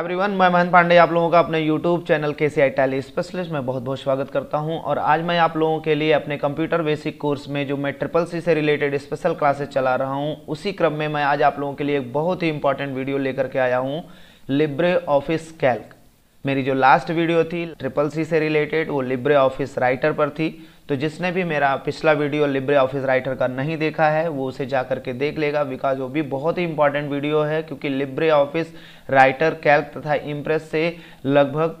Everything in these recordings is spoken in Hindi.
एवरीवन मैं महन पांडे आप लोगों का अपने यूट्यूब चैनल के सी आई टैली स्पेशलिस्ट में बहुत बहुत स्वागत करता हूं और आज मैं आप लोगों के लिए अपने कंप्यूटर बेसिक कोर्स में जो मैं ट्रिपल सी से रिलेटेड स्पेशल क्लासेस चला रहा हूं उसी क्रम में मैं आज आप लोगों के लिए एक बहुत ही इंपॉर्टेंट वीडियो लेकर के आया हूँ लिब्रे ऑफिस कैल्क मेरी जो लास्ट वीडियो थी ट्रिपल सी से रिलेटेड वो लिब्रे ऑफिस राइटर पर थी तो जिसने भी मेरा पिछला वीडियो लिब्रे ऑफिस राइटर का नहीं देखा है वो उसे जा करके देख लेगा बिकॉज वो भी बहुत ही इंपॉर्टेंट वीडियो है क्योंकि लिब्रे ऑफिस राइटर कैल्क तथा इम्प्रेस से लगभग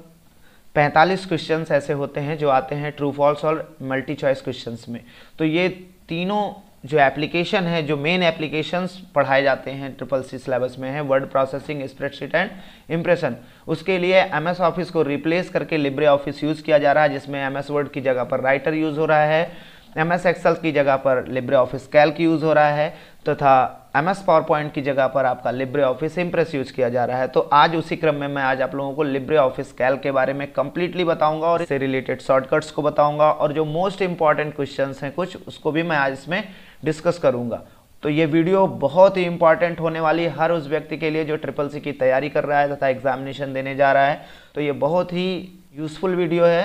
45 क्वेश्चंस ऐसे होते हैं जो आते हैं ट्रू फॉल्स और मल्टी चॉइस क्वेश्चंस में तो ये तीनों जो एप्लीकेशन है जो मेन एप्लीकेशंस पढ़ाए जाते हैं ट्रिपल सी सिलेबस में है word processing spreadsheet and impression उसके लिए एमएस ऑफिस को रिप्लेस करके लिब्रे ऑफिस यूज़ किया जा रहा है जिसमें एमएस वर्ड की जगह पर राइटर यूज़ हो रहा है एम एस एक्सल की जगह पर लिब्रे ऑफिस कैल्क यूज़ हो रहा है तथा एम एस पावर पॉइंट की जगह पर आपका लिब्रे ऑफिस इम्प्रेस यूज़ किया जा रहा है तो आज उसी क्रम में मैं आज आप लोगों को लिब्रे ऑफिस कैल के बारे में कंप्लीटली बताऊंगा और इससे रिलेटेड शॉर्टकट्स को बताऊंगा और जो मोस्ट इंपॉर्टेंट क्वेश्चंस हैं कुछ उसको भी मैं आज इसमें डिस्कस करूँगा तो ये वीडियो बहुत ही इंपॉर्टेंट होने वाली है हर उस व्यक्ति के लिए जो ट्रिपल सी की तैयारी कर रहा है तथा एग्जामिनेशन देने जा रहा है तो ये बहुत ही यूज़फुल वीडियो है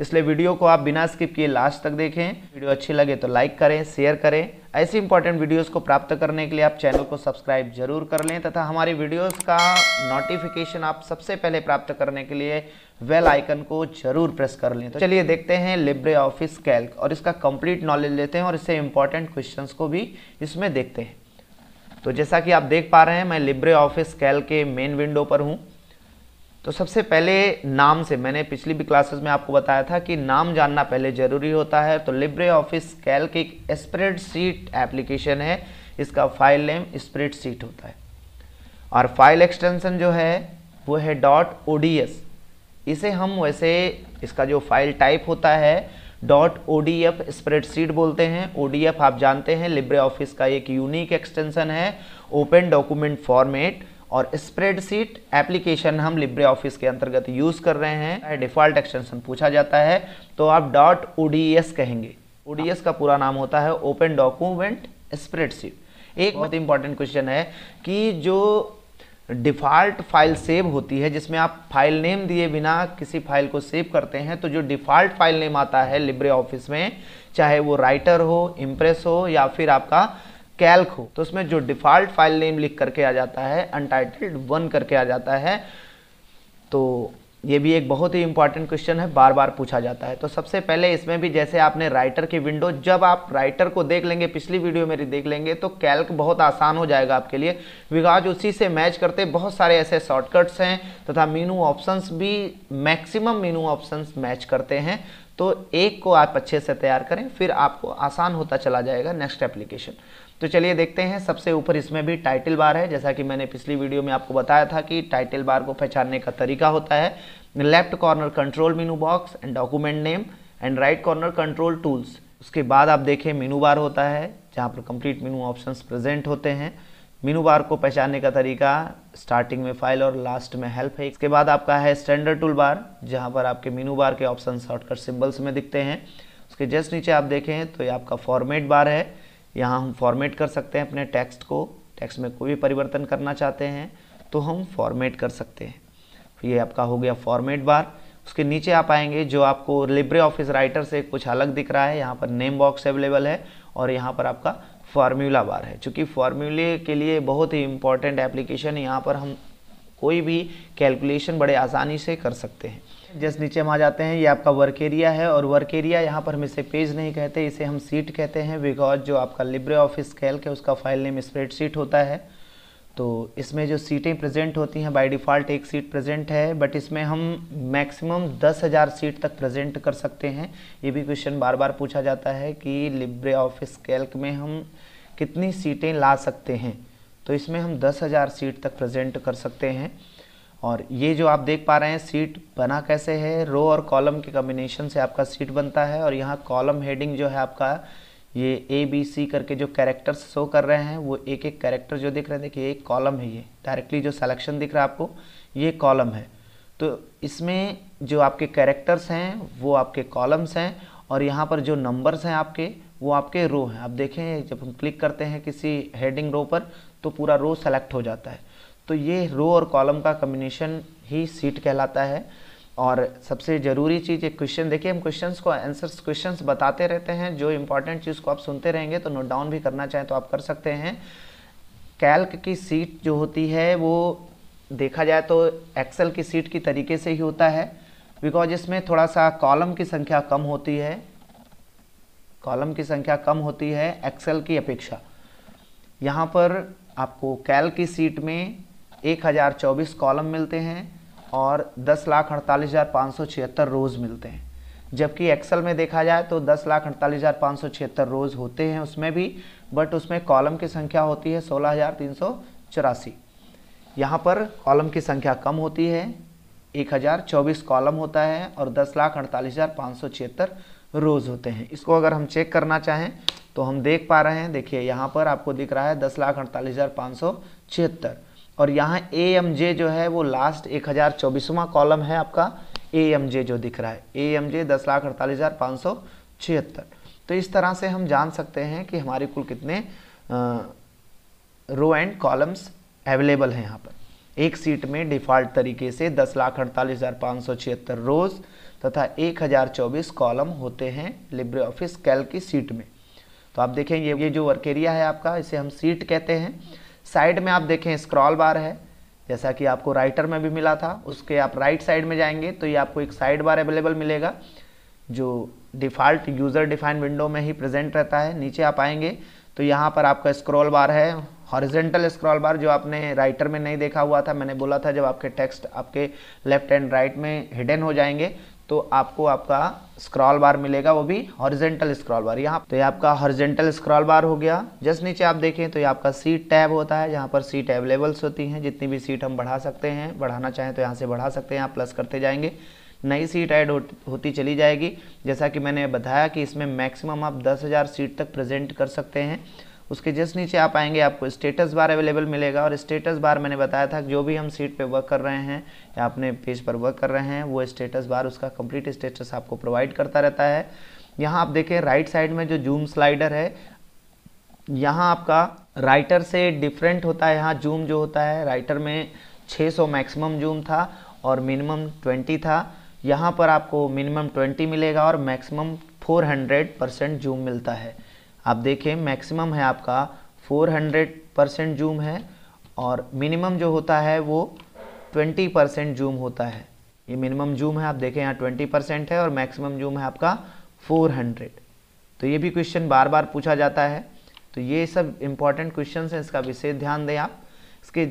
इसलिए वीडियो को आप बिना स्किप किए लास्ट तक देखें वीडियो अच्छी लगे तो लाइक करें शेयर करें ऐसी इंपॉर्टेंट वीडियोस को प्राप्त करने के लिए आप चैनल को सब्सक्राइब जरूर कर लें तथा हमारी वीडियोस का नोटिफिकेशन आप सबसे पहले प्राप्त करने के लिए वेल आइकन को जरूर प्रेस कर लें तो चलिए देखते हैं लिब्रे ऑफिस कैल्क और इसका कंप्लीट नॉलेज लेते हैं और इससे इंपॉर्टेंट क्वेश्चन को भी इसमें देखते हैं तो जैसा कि आप देख पा रहे हैं मैं लिब्रे ऑफिस कैल के मेन विंडो पर हूँ तो सबसे पहले नाम से मैंने पिछली भी क्लासेस में आपको बताया था कि नाम जानना पहले ज़रूरी होता है तो लिब्रे ऑफिस कैल के एक स्प्रेड सीट एप्लीकेशन है इसका फाइल नेम स्प्रेड सीट होता है और फाइल एक्सटेंशन जो है वो है डॉट ओ डी एस इसे हम वैसे इसका जो फाइल टाइप होता है dot O D F spreadsheet बोलते हैं ओ डी एफ आप जानते हैं लिब्रे ऑफिस का एक यूनिक एक्सटेंशन है ओपन डॉक्यूमेंट फॉर्मेट और स्प्रेडशीट एप्लीकेशन हम लिब्रे ऑफिस के अंतर्गत यूज़ कर रहे हैं डिफ़ॉल्ट एक्सटेंशन पूछा जाता है तो आप डॉट ओ e कहेंगे ओ e का पूरा नाम होता है ओपन डॉक्यूमेंट स्प्रेडशीट एक बहुत इंपॉर्टेंट क्वेश्चन है कि जो डिफ़ॉल्ट फाइल सेव होती है जिसमें आप फाइल नेम दिए बिना किसी फाइल को सेव करते हैं तो जो डिफ़ॉल्ट फाइल नेम आता है लिब्रे ऑफिस में चाहे वो राइटर हो इम्प्रेस हो या फिर आपका कैल्क हो तो उसमें जो डिफ़ॉल्ट फाइल नेम लिख करके आ जाता है अनटाइटल्ड वन करके आ जाता है तो ये भी एक बहुत ही इंपॉर्टेंट क्वेश्चन है बार बार पूछा जाता है तो सबसे पहले इसमें भी जैसे आपने राइटर की विंडो जब आप राइटर को देख लेंगे पिछली वीडियो मेरी देख लेंगे तो कैल्क बहुत आसान हो जाएगा आपके लिए बिकॉज उसी से मैच करते बहुत सारे ऐसे शॉर्टकट्स हैं तथा मीनू ऑप्शंस भी मैक्सिमम मीनू ऑप्शंस मैच करते हैं तो एक को आप अच्छे से तैयार करें फिर आपको आसान होता चला जाएगा नेक्स्ट एप्लीकेशन तो चलिए देखते हैं सबसे ऊपर इसमें भी टाइटल बार है जैसा कि मैंने पिछली वीडियो में आपको बताया था कि टाइटल बार को पहचानने का तरीका होता है left corner control menu box and document name and right corner control tools उसके बाद आप देखें मीनू बार होता है जहाँ पर कंप्लीट मीनू ऑप्शन प्रेजेंट होते हैं मीनू बार को पहचानने का तरीका स्टार्टिंग में फाइल और लास्ट में हेल्प है इसके बाद आपका है स्टैंडर्ड टूल बार जहाँ पर आपके मीनू बार के ऑप्शन शॉर्टकट सिंबल्स में दिखते हैं उसके जस्ट नीचे आप देखें तो ये आपका फॉर्मेट बार है यहाँ हम फॉर्मेट कर सकते हैं अपने टेक्स्ट को टेक्स्ट में कोई भी परिवर्तन करना चाहते हैं तो हम फॉर्मेट कर सकते हैं तो ये आपका हो गया फॉर्मेट बार उसके नीचे आप आएंगे जो आपको लिब्रे ऑफिस राइटर से कुछ अलग दिख रहा है यहाँ पर नेम बॉक्स अवेलेबल है और यहाँ पर आपका फार्मूला बार है चूँकि फार्मूले के लिए बहुत ही इंपॉर्टेंट एप्लीकेशन यहाँ पर हम कोई भी कैलकुलेशन बड़े आसानी से कर सकते हैं जस्ट नीचे हम आ जाते हैं ये आपका वर्क एरिया है और वर्क एरिया यहाँ पर हम इसे पेज नहीं कहते इसे हम सीट कहते हैं बिकॉज जो आपका लिब्रे ऑफिस कैल्क है उसका फाइल नेम स्प्रेड सीट होता है तो इसमें जो सीटें प्रेजेंट होती हैं बाय डिफ़ॉल्ट एक सीट प्रेजेंट है बट इसमें हम मैक्सिमम दस हज़ार सीट तक प्रेजेंट कर सकते हैं ये भी क्वेश्चन बार बार पूछा जाता है कि लिब्रे ऑफिस कैल्क में हम कितनी सीटें ला सकते हैं तो इसमें हम दस हज़ार सीट तक प्रेजेंट कर सकते हैं और ये जो आप देख पा रहे हैं सीट बना कैसे है रो और कॉलम के कम्बिनेशन से आपका सीट बनता है और यहाँ कॉलम हेडिंग जो है आपका ये ए बी सी करके जो कैरेक्टर्स शो कर रहे हैं वो एक एक कैरेक्टर जो दिख रहे हैं देखिए एक कॉलम है ये डायरेक्टली जो सेलेक्शन दिख रहा है आपको ये कॉलम है तो इसमें जो आपके कैरेक्टर्स हैं वो आपके कॉलम्स हैं और यहाँ पर जो नंबर्स हैं आपके वो आपके रो हैं आप देखें जब हम क्लिक करते हैं किसी हेडिंग रो पर तो पूरा रो सेलेक्ट हो जाता है तो ये रो और कॉलम का कम्बिनेशन ही सीट कहलाता है और सबसे ज़रूरी चीज़ एक क्वेश्चन देखिए हम क्वेश्चंस को आंसर्स क्वेश्चंस बताते रहते हैं जो इंपॉर्टेंट चीज़ को आप सुनते रहेंगे तो नोट डाउन भी करना चाहें तो आप कर सकते हैं कैल्क की सीट जो होती है वो देखा जाए तो एक्सेल की सीट की तरीके से ही होता है बिकॉज इसमें थोड़ा सा कॉलम की संख्या कम होती है कॉलम की संख्या कम होती है एक्सेल की अपेक्षा यहाँ पर आपको कैल की सीट में एक हज़ार चौबीस कॉलम मिलते हैं और दस लाख अड़तालीस हज़ार पाँच सौ छिहत्तर रोज़ मिलते हैं जबकि एक्सेल में देखा जाए तो दस लाख अड़तालीस हज़ार पाँच सौ छिहत्तर रोज़ होते हैं उसमें भी बट उसमें कॉलम की संख्या होती है सोलह हज़ार तीन सौ चौरासी यहाँ पर कॉलम की संख्या कम होती है एक हज़ार चौबीस कॉलम होता है और दस लाख अड़तालीस हज़ार पाँच सौ छिहत्तर रोज़ होते हैं इसको अगर हम चेक करना चाहें तो हम देख पा रहे हैं देखिए यहाँ पर आपको दिख रहा है दस लाख अड़तालीस हज़ार पाँच सौ छिहत्तर और यहाँ ए एम जे जो है वो लास्ट एक हज़ार चौबीसवा कॉलम है आपका ए एम जे जो दिख रहा है ए एम जे दस लाख अड़तालीस हज़ार पाँच सौ छिहत्तर तो इस तरह से हम जान सकते हैं कि हमारे कुल कितने रो एंड कॉलम्स अवेलेबल हैं यहाँ पर एक सीट में डिफ़ॉल्ट तरीके से दस लाख अड़तालीस हज़ार पाँच सौ छिहत्तर रोज़ तथा एक हज़ार चौबीस कॉलम होते हैं लिब्रे ऑफिस कैल की सीट में तो आप देखें ये ये जो वर्क एरिया है आपका इसे हम सीट कहते हैं साइड में आप देखें स्क्रॉल बार है जैसा कि आपको राइटर में भी मिला था उसके आप राइट साइड में जाएंगे तो ये आपको एक साइड बार अवेलेबल मिलेगा जो डिफ़ॉल्ट यूज़र डिफाइन विंडो में ही प्रेजेंट रहता है नीचे आप आएंगे तो यहाँ पर आपका स्क्रॉल बार है हॉरिजेंटल स्क्रॉल बार जो आपने राइटर में नहीं देखा हुआ था मैंने बोला था जब आपके टेक्स्ट आपके लेफ्ट एंड राइट में हिडन हो जाएंगे तो आपको आपका स्क्रॉल बार मिलेगा वो भी हॉरिजेंटल स्क्रॉल बार यहाँ तो ये आपका हॉरिजेंटल स्क्रॉल बार हो गया जस्ट नीचे आप देखें तो ये आपका सीट टैब होता है जहाँ पर सीट अवेलेबल्स होती हैं जितनी भी सीट हम बढ़ा सकते हैं बढ़ाना चाहें तो यहाँ से बढ़ा सकते हैं यहाँ प्लस करते जाएंगे नई सीट ऐड होती चली जाएगी जैसा कि मैंने बताया कि इसमें मैक्सिमम आप हज़ार सीट तक प्रेजेंट कर सकते हैं उसके जस्ट नीचे आप आएंगे आपको स्टेटस बार अवेलेबल मिलेगा और स्टेटस बार मैंने बताया था जो भी हम सीट पे वर्क कर रहे हैं या अपने पेज पर वर्क कर रहे हैं वो स्टेटस बार उसका कंप्लीट स्टेटस आपको प्रोवाइड करता रहता है यहाँ आप देखें राइट साइड में जो जूम स्लाइडर है यहाँ आपका राइटर से डिफरेंट होता है यहाँ जूम जो होता है राइटर में छः मैक्सिमम जूम था और मिनिमम ट्वेंटी था यहाँ पर आपको मिनिमम ट्वेंटी मिलेगा और मैक्सिमम 400 परसेंट जूम मिलता है आप देखें मैक्सिमम है आपका 400 परसेंट जूम है और मिनिमम जो होता है वो 20 परसेंट जूम होता है ये मिनिमम जूम है आप देखें यहाँ 20 परसेंट है और मैक्सिमम जूम है आपका 400 तो ये भी क्वेश्चन बार बार पूछा जाता है तो ये सब इंपॉर्टेंट क्वेश्चन हैं इसका विशेष ध्यान दें आप इसके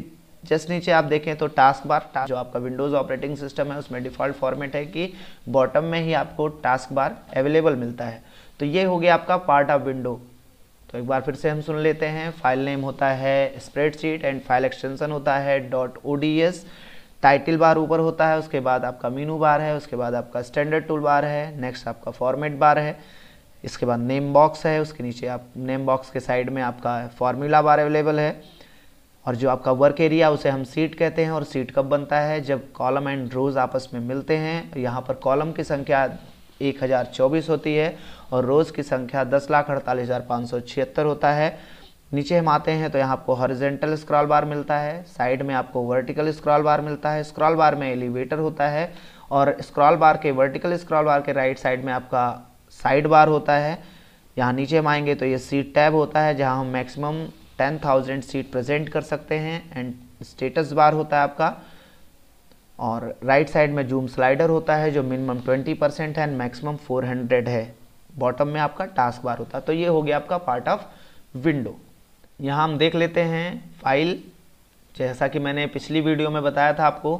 जस्ट नीचे आप देखें तो टास्क बार टास्क जो आपका विंडोज़ ऑपरेटिंग सिस्टम है उसमें डिफ़ॉल्ट फॉर्मेट है कि बॉटम में ही आपको टास्क बार अवेलेबल मिलता है तो ये हो गया आपका पार्ट ऑफ विंडो तो एक बार फिर से हम सुन लेते हैं फाइल नेम होता है स्प्रेडशीट एंड फाइल एक्सटेंशन होता है डॉट ओ टाइटल बार ऊपर होता है उसके बाद आपका मीनू बार है उसके बाद आपका स्टैंडर्ड टूल बार है नेक्स्ट आपका फॉर्मेट बार है इसके बाद नेम बॉक्स है उसके नीचे आप नेम बॉक्स के साइड में आपका फार्मूला बार अवेलेबल है और जो आपका वर्क एरिया उसे हम सीट कहते हैं और सीट कब बनता है जब कॉलम एंड रोज़ आपस में मिलते हैं यहाँ पर कॉलम की संख्या एक हज़ार चौबीस होती है और रोज़ की संख्या दस लाख अड़तालीस हज़ार पाँच सौ छिहत्तर होता है नीचे हम आते हैं तो यहाँ आपको हॉरिजेंटल स्क्रॉल बार मिलता है साइड में आपको वर्टिकल स्क्रॉल बार मिलता है स्क्रॉल बार में एलिवेटर होता है और स्क्रॉल बार के वर्टिकल स्क्रॉल बार के राइट साइड में आपका साइड बार होता है यहाँ नीचे हम आएंगे तो ये सीट टैब होता है जहाँ हम maximum ten thousand sheet present कर सकते हैं एंड स्टेटस बार होता है आपका और राइट साइड में जूम स्लाइडर होता है जो मिनिमम 20 परसेंट है एंड मैक्सिमम 400 है बॉटम में आपका टास्क बार होता है तो ये हो गया आपका पार्ट ऑफ विंडो यहाँ हम देख लेते हैं फाइल जैसा कि मैंने पिछली वीडियो में बताया था आपको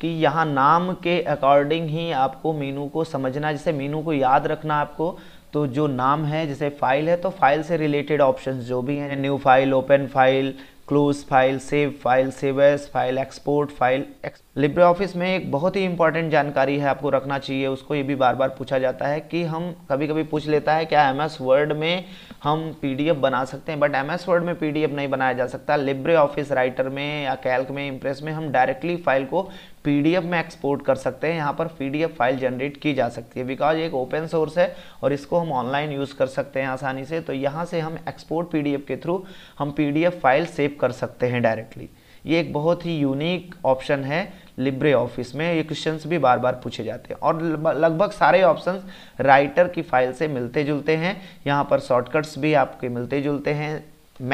कि यहाँ नाम के अकॉर्डिंग ही आपको मीनू को समझना जैसे मीनू को याद रखना आपको तो जो नाम है जैसे फाइल है तो फाइल से रिलेटेड ऑप्शंस जो भी हैं new file open file close file save file save as file export file Libre Office में एक बहुत ही इंपॉर्टेंट जानकारी है आपको रखना चाहिए उसको ये भी बार बार पूछा जाता है कि हम कभी कभी पूछ लेता है क्या एम एस वर्ड में हम पी बना सकते हैं बट एम एस वर्ड में पी नहीं बनाया जा सकता लिब्रे ऑफिस राइटर में या कैल्क में इम्प्रेस में हम डायरेक्टली फाइल को पीडीएफ में एक्सपोर्ट कर सकते हैं यहाँ पर पीडीएफ फाइल जनरेट की जा सकती है बिकॉज एक ओपन सोर्स है और इसको हम ऑनलाइन यूज़ कर सकते हैं आसानी से तो यहाँ से हम एक्सपोर्ट पीडीएफ के थ्रू हम पीडीएफ फाइल सेव कर सकते हैं डायरेक्टली ये एक बहुत ही यूनिक ऑप्शन है लिब्रे ऑफिस में ये क्वेश्चन भी बार बार पूछे जाते हैं और लगभग सारे ऑप्शन राइटर की फाइल से मिलते जुलते हैं यहाँ पर शॉर्टकट्स भी आपके मिलते जुलते हैं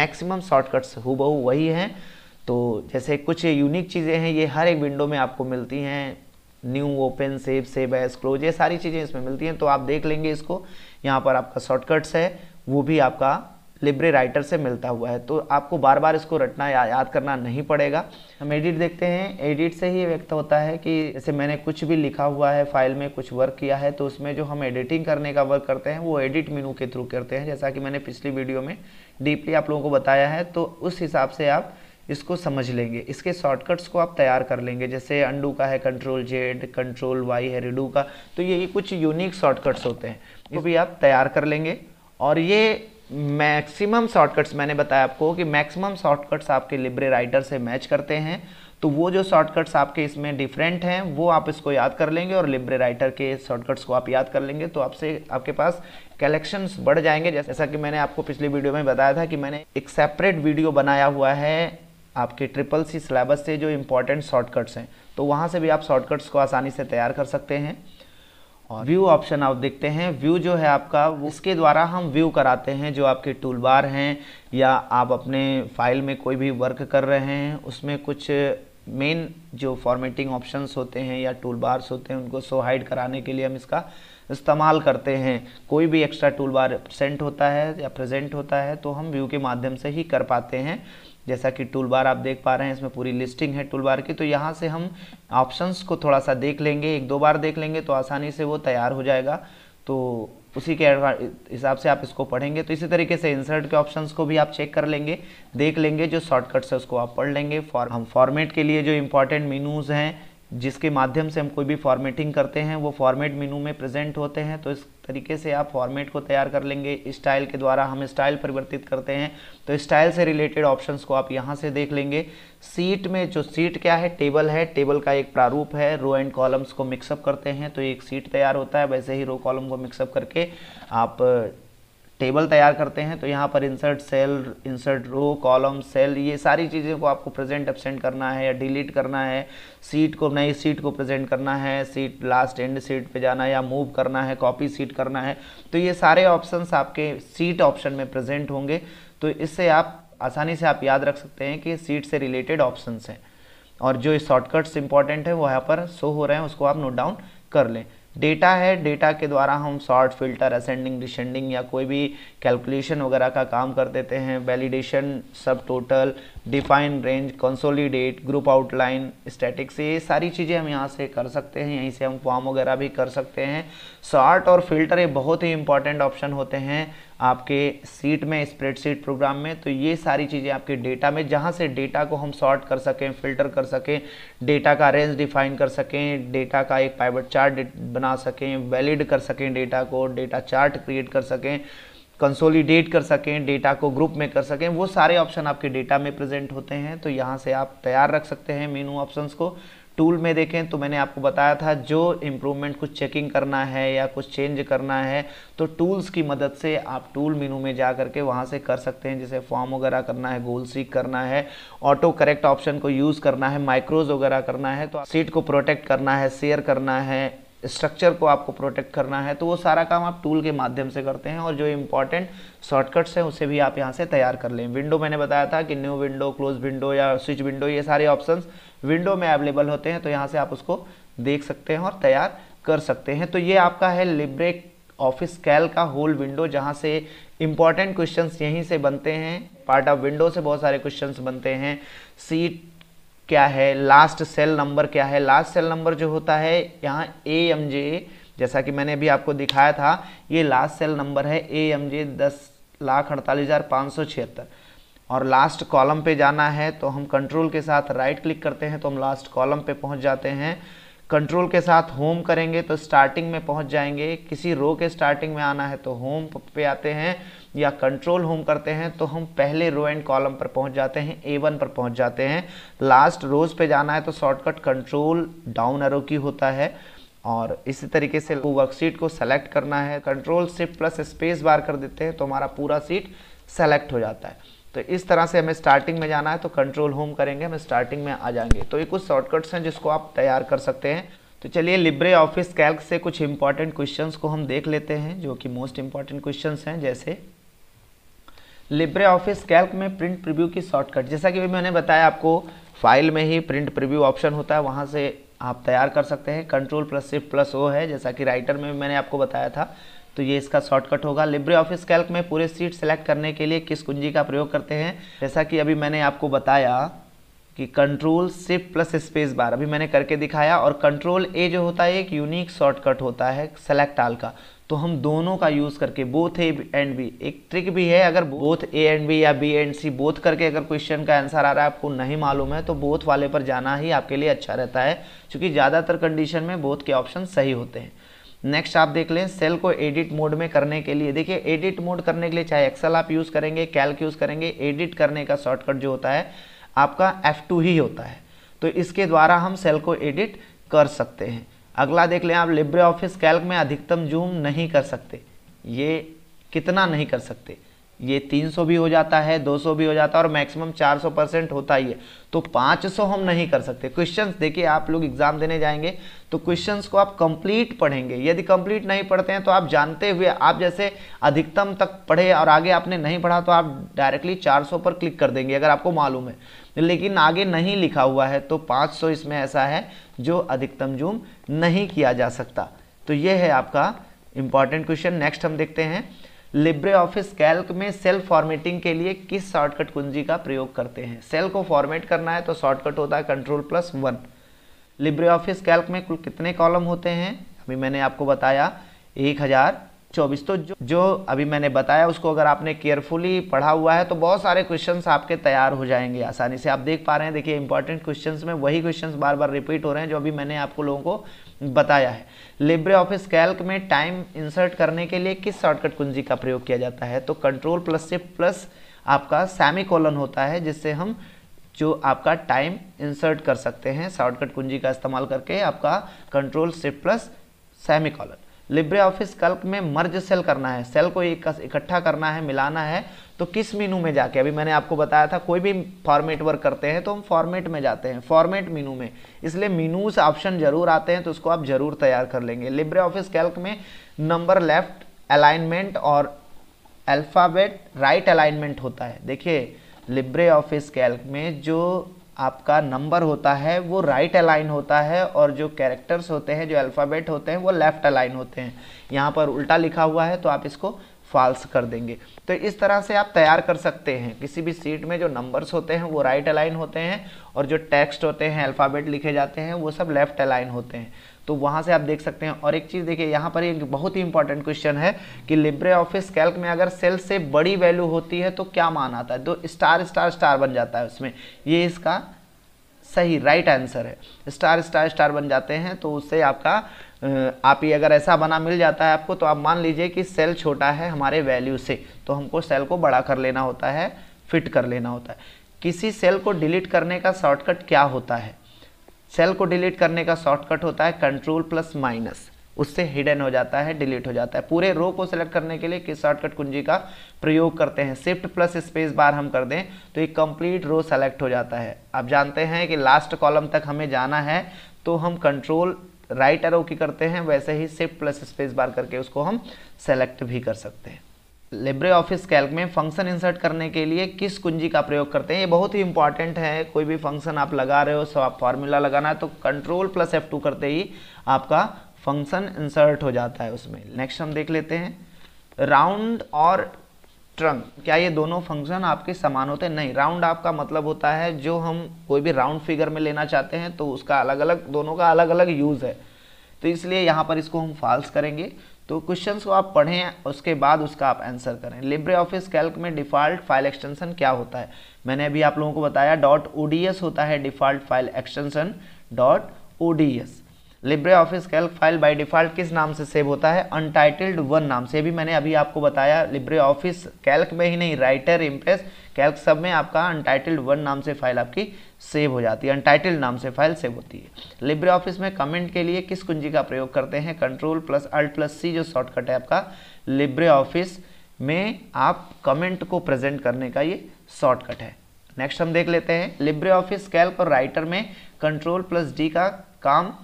मैक्सिमम शॉर्टकट्स हु वही हैं तो जैसे कुछ यूनिक चीज़ें हैं ये हर एक विंडो में आपको मिलती हैं new open save save as close ये सारी चीज़ें इसमें मिलती हैं तो आप देख लेंगे इसको यहाँ पर आपका शॉर्टकट्स है वो भी आपका लिब्रे राइटर से मिलता हुआ है तो आपको बार बार इसको रटना या याद करना नहीं पड़ेगा हम एडिट देखते हैं एडिट से ही व्यक्त होता है कि जैसे मैंने कुछ भी लिखा हुआ है फाइल में कुछ वर्क किया है तो उसमें जो हम एडिटिंग करने का वर्क करते हैं वो एडिट मेनू के थ्रू करते हैं जैसा कि मैंने पिछली वीडियो में डीपली आप लोगों को बताया है तो उस हिसाब से आप इसको समझ लेंगे इसके शॉर्टकट्स को आप तैयार कर लेंगे जैसे अंडू का है कंट्रोल जेड कंट्रोल वाई है रिडू का तो ये कुछ यूनिक शॉर्टकट्स होते हैं इसको भी आप तैयार कर लेंगे और ये मैक्सिमम शॉर्टकट्स मैंने बताया आपको कि मैक्सिमम शॉर्टकट्स आपके लिब्रे राइटर से मैच करते हैं तो वो जो शॉर्टकट्स आपके इसमें डिफरेंट हैं वो आप इसको याद कर लेंगे और लिब्रे राइटर के शॉर्टकट्स को आप याद कर लेंगे तो आपसे आपके पास कलेक्शंस बढ़ जाएंगे जैसा कि मैंने आपको पिछली वीडियो में बताया था कि मैंने एक सेपरेट वीडियो बनाया हुआ है आपके ट्रिपल सी सिलेबस से जो इम्पोर्टेंट शॉर्टकट्स हैं तो वहाँ से भी आप शॉर्टकट्स को आसानी से तैयार कर सकते हैं और व्यू ऑप्शन आप देखते हैं व्यू जो है आपका उसके द्वारा हम व्यू कराते हैं जो आपके टूल बार हैं या आप अपने फाइल में कोई भी वर्क कर रहे हैं उसमें कुछ मेन जो फॉर्मेटिंग ऑप्शंस होते हैं या टूल बार्स होते हैं उनको सो हाइड कराने के लिए हम इसका इस्तेमाल करते हैं कोई भी एक्स्ट्रा टूल बार प्रेजेंट होता है या प्रेजेंट होता है तो हम व्यू के माध्यम से ही कर पाते हैं जैसा कि टूल बार आप देख पा रहे हैं इसमें पूरी लिस्टिंग है टूल बार की तो यहाँ से हम ऑप्शंस को थोड़ा सा देख लेंगे एक दो बार देख लेंगे तो आसानी से वो तैयार हो जाएगा तो उसी के हिसाब से आप इसको पढ़ेंगे तो इसी तरीके से इंसर्ट के ऑप्शंस को भी आप चेक कर लेंगे देख लेंगे जो शॉर्टकट्स है उसको आप पढ़ लेंगे फॉर हम फॉर्मेट के लिए जो इंपॉर्टेंट मीनूज़ हैं जिसके माध्यम से हम कोई भी फॉर्मेटिंग करते हैं वो फॉर्मेट मीनू में प्रेजेंट होते हैं तो इस तरीके से आप फॉर्मेट को तैयार कर लेंगे स्टाइल के द्वारा हम स्टाइल परिवर्तित करते हैं तो स्टाइल से रिलेटेड ऑप्शंस को आप यहाँ से देख लेंगे सीट में जो सीट क्या है टेबल है टेबल का एक प्रारूप है रो एंड कॉलम्स को मिक्सअप करते हैं तो एक सीट तैयार होता है वैसे ही रो कॉलम को मिक्सअप करके आप टेबल तैयार करते हैं तो यहाँ पर insert cell insert row column cell ये सारी चीज़ों को आपको प्रेजेंट एबसेंट करना है या डिलीट करना है सीट को नई सीट को प्रेजेंट करना है सीट लास्ट एंड सीट पे जाना है या मूव करना है कॉपी सीट करना है तो ये सारे ऑप्शंस आपके सीट ऑप्शन में प्रेजेंट होंगे तो इससे आप आसानी से आप याद रख सकते हैं कि सीट से रिलेटेड ऑप्शन हैं और जो शॉर्टकट्स इंपॉर्टेंट है वो यहाँ पर शो हो रहे हैं उसको आप नोट डाउन कर लें डेटा है डेटा के द्वारा हम शॉर्ट फिल्टर असेंडिंग डिसेंडिंग या कोई भी कैलकुलेशन वगैरह का काम कर देते हैं validation subtotal define range consolidate group outline statistics ये सारी चीज़ें हम यहाँ से कर सकते हैं यहीं से हम फॉर्म वगैरह भी कर सकते हैं शॉर्ट और फिल्टर ये बहुत ही इंपॉर्टेंट ऑप्शन होते हैं आपके सीट में स्प्रेडशीट प्रोग्राम में तो ये सारी चीज़ें आपके डेटा में जहाँ से डेटा को हम सॉर्ट कर सकें फिल्टर कर सकें डेटा का रेंज डिफाइन कर सकें डेटा का एक पाइवट चार्ट बना सकें वैलिड कर सकें डेटा को डेटा चार्ट क्रिएट कर सकें कंसोलिडेट कर सकें डेटा को ग्रुप में कर सकें वो सारे ऑप्शन आपके डेटा में प्रेजेंट होते हैं तो यहाँ से आप तैयार रख सकते हैं मेनू ऑप्शंस को टूल में देखें तो मैंने आपको बताया था जो इम्प्रूवमेंट कुछ चेकिंग करना है या कुछ चेंज करना है तो टूल्स की मदद से आप टूल मीनू में जा करके वहाँ से कर सकते हैं जैसे फॉर्म वगैरह करना है गोल सीक करना है ऑटो करेक्ट ऑप्शन को यूज़ करना है माइक्रोज वगैरह करना है तो सीट को प्रोटेक्ट करना है शेयर करना है स्ट्रक्चर को आपको प्रोटेक्ट करना है तो वो सारा काम आप टूल के माध्यम से करते हैं और जो इम्पॉर्टेंट शॉर्टकट्स हैं उसे भी आप यहाँ से तैयार कर लें विंडो मैंने बताया था कि न्यू विंडो क्लोज विंडो या स्विच विंडो ये सारे ऑप्शंस विंडो में अवेलेबल होते हैं तो यहाँ से आप उसको देख सकते हैं और तैयार कर सकते हैं तो ये आपका है लिब्रेक ऑफिस कैल का होल विंडो जहाँ से इम्पॉर्टेंट क्वेश्चन यहीं से बनते हैं पार्ट ऑफ विंडो से बहुत सारे क्वेश्चन बनते हैं सीट क्या है लास्ट सेल नंबर क्या है लास्ट सेल नंबर जो होता है यहाँ ए एम जे जैसा कि मैंने अभी आपको दिखाया था ये लास्ट सेल नंबर है ए एम जे दस लाख अड़तालीस हज़ार पाँच सौ छिहत्तर और लास्ट कॉलम पे जाना है तो हम कंट्रोल के साथ राइट क्लिक करते हैं तो हम लास्ट कॉलम पे पहुंच जाते हैं कंट्रोल के साथ होम करेंगे तो स्टार्टिंग में पहुंच जाएंगे किसी रो के स्टार्टिंग में आना है तो होम पे आते हैं या कंट्रोल होम करते हैं तो हम पहले रो एंड कॉलम पर पहुंच जाते हैं ए वन पर पहुंच जाते हैं लास्ट रोज पे जाना है तो शॉर्टकट कंट्रोल डाउन एरो की होता है और इसी तरीके से वर्कशीट को सेलेक्ट करना है control shift plus space bar कर देते हैं तो हमारा पूरा सीट सेलेक्ट हो जाता है तो इस तरह से हमें स्टार्टिंग में जाना है तो कंट्रोल होम करेंगे हम स्टार्टिंग में आ जाएंगे तो ये कुछ शॉर्टकट्स हैं जिसको आप तैयार कर सकते हैं तो चलिए लिब्रे ऑफिस कैल्क से कुछ इंपॉर्टेंट क्वेश्चंस को हम देख लेते हैं जो कि मोस्ट इंपॉर्टेंट क्वेश्चंस हैं जैसे लिब्रे ऑफिस कैल्क में प्रिंट प्रिव्यू की शॉर्टकट जैसा कि मैंने बताया आपको फाइल में ही प्रिंट प्रिव्यू ऑप्शन होता है वहाँ से आप तैयार कर सकते हैं कंट्रोल प्लस सिर्फ प्लस ओ है जैसा कि राइटर में भी मैंने आपको बताया था तो ये इसका शॉर्टकट होगा लिब्रे ऑफिस कैल्क में पूरे सीट सेलेक्ट करने के लिए किस कुंजी का प्रयोग करते हैं जैसा कि अभी मैंने आपको बताया कि control shift plus space bar अभी मैंने करके दिखाया और कंट्रोल ए जो होता है एक यूनिक शॉर्टकट होता है सेलेक्ट आल का तो हम दोनों का यूज़ करके बोथ ए एंड बी एक ट्रिक भी है अगर बोथ ए एंड बी या बी एंड सी बोथ करके अगर क्वेश्चन का आंसर आ रहा है आपको नहीं मालूम है तो बोथ वाले पर जाना ही आपके लिए अच्छा रहता है क्योंकि ज़्यादातर कंडीशन में बोथ के ऑप्शन सही होते हैं नेक्स्ट आप देख लें सेल को एडिट मोड में करने के लिए देखिए एडिट मोड करने के लिए चाहे एक्सेल आप यूज़ करेंगे कैल्क यूज़ करेंगे एडिट करने का शॉर्टकट जो होता है आपका F2 ही होता है तो इसके द्वारा हम सेल को एडिट कर सकते हैं अगला देख लें आप लिब्रे ऑफिस कैल्क में अधिकतम जूम नहीं कर सकते ये कितना नहीं कर सकते ये 300 भी हो जाता है 200 भी हो जाता है और मैक्सिमम 400 परसेंट होता ही है तो 500 हम नहीं कर सकते क्वेश्चंस देखिए आप लोग एग्जाम देने जाएंगे तो क्वेश्चंस को आप कंप्लीट पढ़ेंगे यदि कंप्लीट नहीं पढ़ते हैं तो आप जानते हुए आप जैसे अधिकतम तक पढ़े और आगे आपने नहीं पढ़ा तो आप डायरेक्टली चार पर क्लिक कर देंगे अगर आपको मालूम है लेकिन आगे नहीं लिखा हुआ है तो पाँच इसमें ऐसा है जो अधिकतम जूम नहीं किया जा सकता तो ये है आपका इंपॉर्टेंट क्वेश्चन नेक्स्ट हम देखते हैं लिब्रे ऑफिस कैल्क में सेल फॉर्मेटिंग के लिए किस शॉर्टकट कुंजी का प्रयोग करते हैं सेल को फॉर्मेट करना है तो शॉर्टकट होता है control plus one Libre Office Calc में कुल कितने कॉलम होते हैं अभी मैंने आपको बताया एक हज़ार चौबीस तो जो, जो अभी मैंने बताया उसको अगर आपने केयरफुली पढ़ा हुआ है तो बहुत सारे क्वेश्चंस आपके तैयार हो जाएंगे आसानी से आप देख पा रहे हैं देखिए इंपॉर्टेंट क्वेश्चंस में वही क्वेश्चंस बार बार रिपीट हो रहे हैं जो अभी मैंने आपको लोगों को बताया है लिब्रे ऑफिस कैल्क में टाइम इंसर्ट करने के लिए किस शॉर्टकट कुंजी का प्रयोग किया जाता है तो कंट्रोल प्लस से प्लस आपका सेमी कॉलन होता है जिससे हम जो आपका टाइम इंसर्ट कर सकते हैं शॉर्टकट कुंजी का इस्तेमाल करके आपका कंट्रोल से plus semicolon Libre Office Calc में मर्ज सेल करना है सेल को इकट्ठा करना है मिलाना है तो किस मीनू में जाके अभी मैंने आपको बताया था कोई भी फॉर्मेट वर्क करते हैं तो हम फॉर्मेट में जाते हैं फॉर्मेट मीनू में इसलिए मीनूस ऑप्शन जरूर आते हैं तो उसको आप जरूर तैयार कर लेंगे लिब्रे ऑफिस कैल्क में नंबर लेफ्ट अलाइनमेंट और अल्फ़ाबेट राइट अलाइनमेंट होता है देखिए लिब्रे ऑफिस कैल्क में जो आपका नंबर होता है वो राइट right अलाइन होता है और जो कैरेक्टर्स होते हैं जो अल्फ़ाबेट होते हैं वो लेफ़्ट अलाइन होते हैं यहाँ पर उल्टा लिखा हुआ है तो आप इसको फॉल्स कर देंगे तो इस तरह से आप तैयार कर सकते हैं किसी भी सीट में जो नंबर्स होते हैं वो राइट right अलाइन होते हैं और जो टेक्स्ट होते हैं अल्फ़ाबेट लिखे जाते हैं वो सब लेफ़्ट अलाइन होते हैं तो वहाँ से आप देख सकते हैं और एक चीज़ देखिए यहाँ पर एक बहुत ही इंपॉर्टेंट क्वेश्चन है कि लिब्रे ऑफिस कैल्क में अगर सेल से बड़ी वैल्यू होती है तो क्या मान आता है तो स्टार स्टार स्टार बन जाता है उसमें ये इसका सही राइट आंसर है स्टार स्टार स्टार बन जाते हैं तो उससे आपका आप ही अगर ऐसा बना मिल जाता है आपको तो आप मान लीजिए कि सेल छोटा है हमारे वैल्यू से तो हमको सेल को बड़ा कर लेना होता है फिट कर लेना होता है किसी सेल को डिलीट करने का शॉर्टकट क्या होता है सेल को डिलीट करने का शॉर्टकट होता है कंट्रोल प्लस माइनस उससे हिडन हो जाता है डिलीट हो जाता है पूरे रो को सेलेक्ट करने के लिए किस शॉर्टकट कुंजी का प्रयोग करते हैं शिफ्ट प्लस स्पेस बार हम कर दें तो एक कंप्लीट रो सेलेक्ट हो जाता है आप जानते हैं कि लास्ट कॉलम तक हमें जाना है तो हम कंट्रोल राइट एरो की करते हैं वैसे ही शिफ्ट प्लस स्पेस बार करके उसको हम सेलेक्ट भी कर सकते हैं लिब्रे ऑफिस कैल्क में फंक्शन इंसर्ट करने के लिए किस कुंजी का प्रयोग करते हैं ये बहुत ही इंपॉर्टेंट है कोई भी फंक्शन आप लगा रहे हो सब आप फॉर्मूला लगाना है तो कंट्रोल प्लस एफ टू करते ही आपका फंक्शन इंसर्ट हो जाता है उसमें नेक्स्ट हम देख लेते हैं राउंड और ट्रंक क्या ये दोनों फंक्शन आपके समान होते हैं नहीं राउंड आपका मतलब होता है जो हम कोई भी राउंड फिगर में लेना चाहते हैं तो उसका अलग अलग दोनों का अलग अलग यूज़ है तो इसलिए यहाँ पर इसको हम फॉल्स करेंगे तो क्वेश्चंस को आप पढ़ें उसके बाद उसका आप आंसर करें लिब्रे ऑफिस कैल्क में डिफ़ॉल्ट फाइल एक्सटेंशन क्या होता है मैंने अभी आप लोगों को बताया डॉट ओ होता है default file extension dot O D S Libre Office Calc file by default किस नाम से सेव होता है अनटाइटल्ड वन नाम से भी मैंने अभी आपको बताया लिब्रे ऑफिस कैल्क में ही नहीं राइटर इम्प्रेस कैल्क सब में आपका अनटाइटल्ड वन नाम से फाइल आपकी सेव हो जाती है अनटाइटल्ड नाम से फाइल सेव होती है लिब्रे ऑफिस में कमेंट के लिए किस कुंजी का प्रयोग करते हैं control plus alt plus C जो शॉर्टकट है आपका लिब्रे ऑफिस में आप कमेंट को प्रेजेंट करने का ये शॉर्टकट है नेक्स्ट हम देख लेते हैं लिब्रे ऑफिस कैल्क और राइटर में कंट्रोल प्लस डी का काम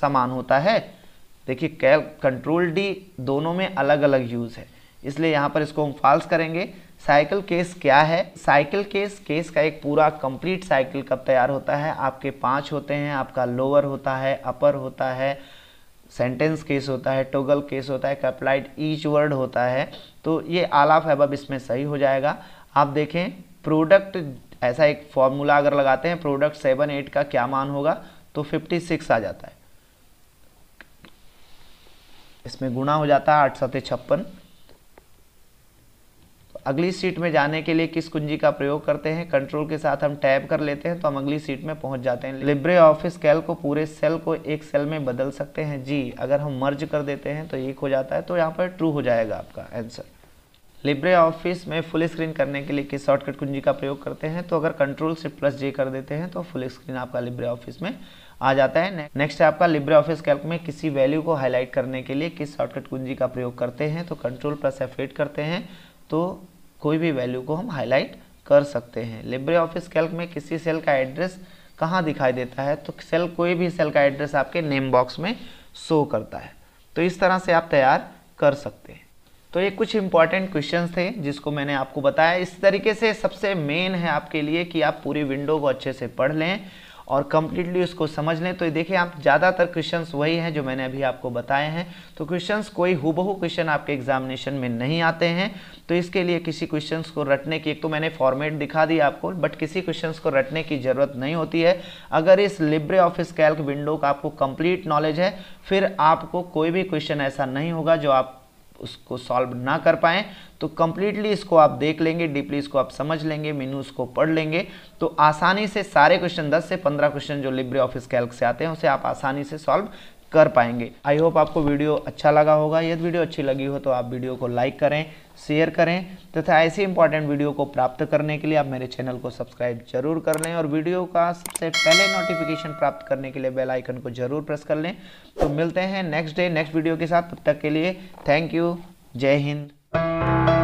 समान होता है देखिए कैल कंट्रोल डी दोनों में अलग अलग यूज़ है इसलिए यहाँ पर इसको हम फॉल्स करेंगे साइकिल केस क्या है साइकिल केस केस का एक पूरा कंप्लीट साइकिल कब तैयार होता है आपके पांच होते हैं आपका लोअर होता है अपर होता है सेंटेंस केस होता है टोगल केस होता है कैप्लाइड ईच वर्ड होता है तो ये आला फैब इसमें सही हो जाएगा आप देखें प्रोडक्ट ऐसा एक फॉर्मूला अगर लगाते हैं प्रोडक्ट सेवन एट का क्या मान होगा तो फिफ्टी सिक्स आ जाता है इसमें गुणा हो जाता है आठ सौ छप्पन तो अगली सीट में जाने के लिए किस कुंजी का प्रयोग करते हैं कंट्रोल के साथ हम टैब कर लेते हैं तो हम अगली सीट में पहुंच जाते हैं लिब्रे ऑफिस कैल को पूरे सेल को एक सेल में बदल सकते हैं जी अगर हम मर्ज कर देते हैं तो एक हो जाता है तो यहाँ पर ट्रू हो जाएगा आपका आंसर लिब्रे ऑफिस में फुल स्क्रीन करने के लिए किस शॉर्टकट कुंजी का प्रयोग करते हैं तो अगर कंट्रोल से प्लस जे कर देते हैं तो फुल स्क्रीन आपका लिब्रे ऑफिस में आ जाता है नेक्स्ट है आपका लिब्रे ऑफिस कैल्क में किसी वैल्यू को हाईलाइट करने के लिए किस शॉर्टकट कुंजी का प्रयोग करते हैं तो कंट्रोल प्लस एफ करते हैं तो कोई भी वैल्यू को हम हाईलाइट कर सकते हैं लिब्रे ऑफिस कैल्क में किसी सेल का एड्रेस कहाँ दिखाई देता है तो सेल कोई भी सेल का एड्रेस आपके नेम बॉक्स में शो करता है तो इस तरह से आप तैयार कर सकते हैं तो ये कुछ इंपॉर्टेंट क्वेश्चन थे जिसको मैंने आपको बताया इस तरीके से सबसे मेन है आपके लिए कि आप पूरी विंडो को अच्छे से पढ़ लें और कम्प्लीटली उसको समझ लें तो देखिए आप ज़्यादातर क्वेश्चंस वही हैं जो मैंने अभी आपको बताए हैं तो क्वेश्चंस कोई हुबहू क्वेश्चन आपके एग्जामिनेशन में नहीं आते हैं तो इसके लिए किसी क्वेश्चंस को रटने की एक तो मैंने फॉर्मेट दिखा दी आपको बट किसी क्वेश्चंस को रटने की ज़रूरत नहीं होती है अगर इस लिब्रे ऑफिस कैल्क विंडो का आपको कंप्लीट नॉलेज है फिर आपको कोई भी क्वेश्चन ऐसा नहीं होगा जो आप उसको सॉल्व ना कर पाएँ तो कम्प्लीटली इसको आप देख लेंगे डीपली इसको आप समझ लेंगे मीनू इसको पढ़ लेंगे तो आसानी से सारे क्वेश्चन 10 से 15 क्वेश्चन जो लिब्रे ऑफिस कैल्क से आते हैं उसे आप आसानी से सॉल्व कर पाएंगे आई होप आपको वीडियो अच्छा लगा होगा यदि वीडियो अच्छी लगी हो तो आप वीडियो को लाइक करें शेयर करें तथा ऐसे इंपॉर्टेंट वीडियो को प्राप्त करने के लिए आप मेरे चैनल को सब्सक्राइब जरूर कर लें और वीडियो का सबसे पहले नोटिफिकेशन प्राप्त करने के लिए बेल आइकन को जरूर प्रेस कर लें तो मिलते हैं नेक्स्ट डे नेक्स्ट वीडियो के साथ तब तक के लिए थैंक यू जय हिंद